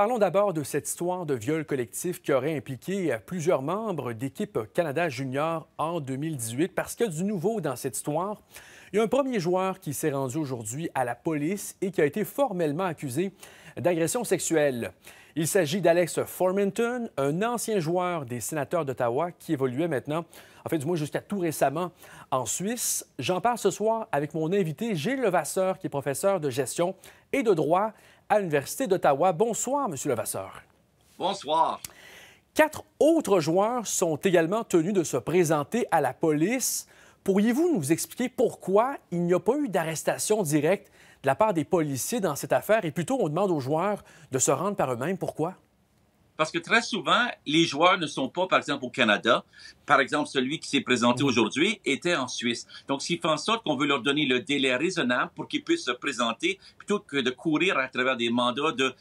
Parlons d'abord de cette histoire de viol collectif qui aurait impliqué euh, plusieurs membres d'équipe Canada Junior en 2018 parce qu'il y a du nouveau dans cette histoire. Il y a un premier joueur qui s'est rendu aujourd'hui à la police et qui a été formellement accusé d'agression sexuelle. Il s'agit d'Alex Formington, un ancien joueur des sénateurs d'Ottawa qui évoluait maintenant, en fait du moins jusqu'à tout récemment, en Suisse. J'en parle ce soir avec mon invité Gilles Levasseur, qui est professeur de gestion et de droit à l'Université d'Ottawa. Bonsoir, M. Levasseur. Bonsoir. Quatre autres joueurs sont également tenus de se présenter à la police. Pourriez-vous nous expliquer pourquoi il n'y a pas eu d'arrestation directe de la part des policiers dans cette affaire et plutôt on demande aux joueurs de se rendre par eux-mêmes? Pourquoi? Parce que très souvent, les joueurs ne sont pas, par exemple, au Canada. Par exemple, celui qui s'est présenté mhm. aujourd'hui était en Suisse. Donc, ce qui fait en sorte qu'on veut leur donner le délai raisonnable pour qu'ils puissent se présenter plutôt que de courir à travers des mandats de,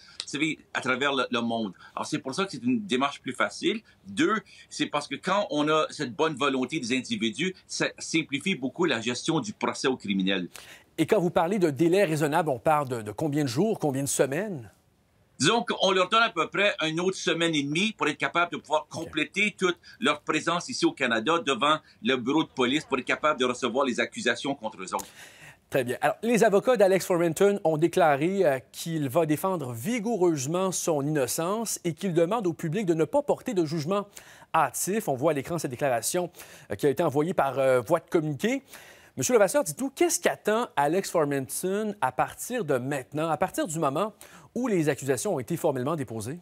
à travers le, monde. Alors, c'est pour ça que c'est une démarche plus facile. Deux, c'est parce que quand on a cette bonne volonté des individus, ça simplifie beaucoup la gestion du procès au criminel. Et quand vous parlez de délai raisonnable, on parle de combien de jours, combien de semaines? Disons qu'on leur donne à peu près une autre semaine et demie pour être capable de pouvoir compléter toute leur présence ici au Canada devant le bureau de police pour être capable de recevoir les accusations contre eux autres. Très bien. Alors, les avocats d'Alex Florenton ont déclaré euh, qu'il va défendre vigoureusement son innocence et qu'il demande au public de ne pas porter de jugement hâtif. On voit à l'écran cette déclaration euh, qui a été envoyée par euh, voie de communiqué. Monsieur Levasseur, dites-nous, qu'est-ce qu'attend Alex Formanton à partir de maintenant, à partir du moment où les accusations ont été formellement déposées?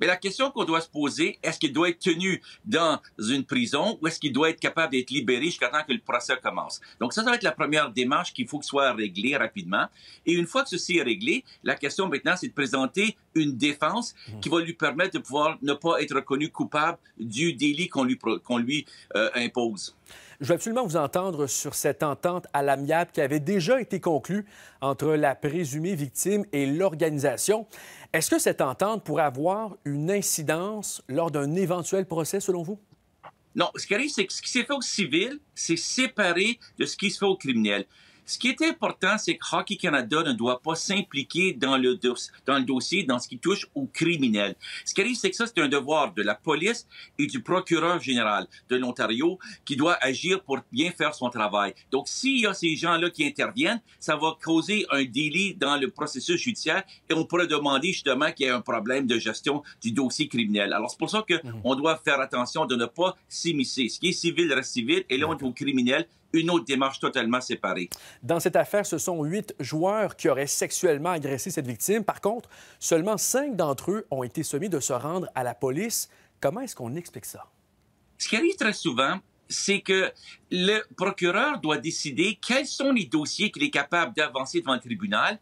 Mais la question qu'on doit se poser, est-ce qu'il doit être tenu dans une prison ou est-ce qu'il doit être capable d'être libéré jusqu'à temps que le procès commence? Donc ça, ça va être la première démarche qu'il faut que soit réglée rapidement. Et une fois que ceci est réglé, la question maintenant, c'est de présenter une défense hmm. qui va lui permettre de pouvoir ne pas être reconnu coupable du délit qu'on lui, lui euh, impose. Je veux absolument vous entendre sur cette entente à l'amiable qui avait déjà été conclue entre la présumée victime et l'organisation. Est-ce que cette entente pourrait avoir une incidence lors d'un éventuel procès, selon vous? Non, ce qui arrive, c'est que ce qui s'est fait au civil, c'est séparé de ce qui se fait au criminel. Ce qui est important, c'est que Hockey Canada ne doit pas s'impliquer dans le, dans le dossier, dans ce qui touche aux criminels. Ce qui arrive, c'est que ça, c'est un devoir de la police et du procureur général de l'Ontario qui doit agir pour bien faire son travail. Donc, s'il y a ces gens-là qui interviennent, ça va causer un délit dans le processus judiciaire et on pourrait demander justement qu'il y ait un problème de gestion du dossier criminel. Alors, c'est pour ça qu'on mhm. doit faire attention de ne pas s'immiscer. Ce qui est civil reste civil et là, on est au criminel une autre démarche totalement séparée. Dans cette affaire, ce sont huit joueurs qui auraient sexuellement agressé cette victime. Par contre, seulement cinq d'entre eux ont été soumis de se rendre à la police. Comment est-ce qu'on explique ça? Ce qui arrive très souvent, c'est que le procureur doit décider quels sont les dossiers qu'il est capable d'avancer devant le tribunal,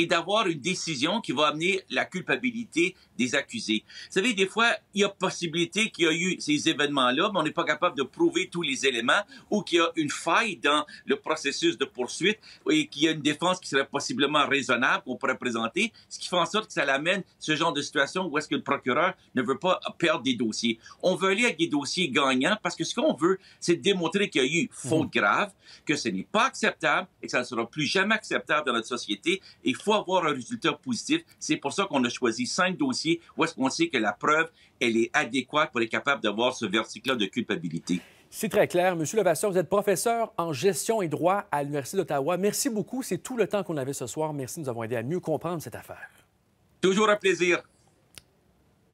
et d'avoir une décision qui va amener la culpabilité des accusés. Vous savez, des fois, il y a possibilité qu'il y ait eu ces événements-là, mais on n'est pas capable de prouver tous les éléments ou qu'il y a une faille dans le processus de poursuite et qu'il y a une défense qui serait possiblement raisonnable qu'on pourrait présenter, ce qui fait en sorte que ça l'amène ce genre de situation où est-ce que le procureur ne veut pas perdre des dossiers. On veut aller avec des dossiers gagnants parce que ce qu'on veut, c'est démontrer qu'il y a eu faute mhm. grave, que ce n'est pas acceptable et que ça ne sera plus jamais acceptable dans notre société et faut avoir un résultat positif. C'est pour ça qu'on a choisi cinq dossiers où est-ce qu'on sait que la preuve, elle est adéquate pour être capable d'avoir ce verdict-là de culpabilité. C'est très clair. Monsieur Levasseur, vous êtes professeur en gestion et droit à l'Université d'Ottawa. Merci beaucoup. C'est tout le temps qu'on avait ce soir. Merci de nous avoir aidé à mieux comprendre cette affaire. Toujours un plaisir.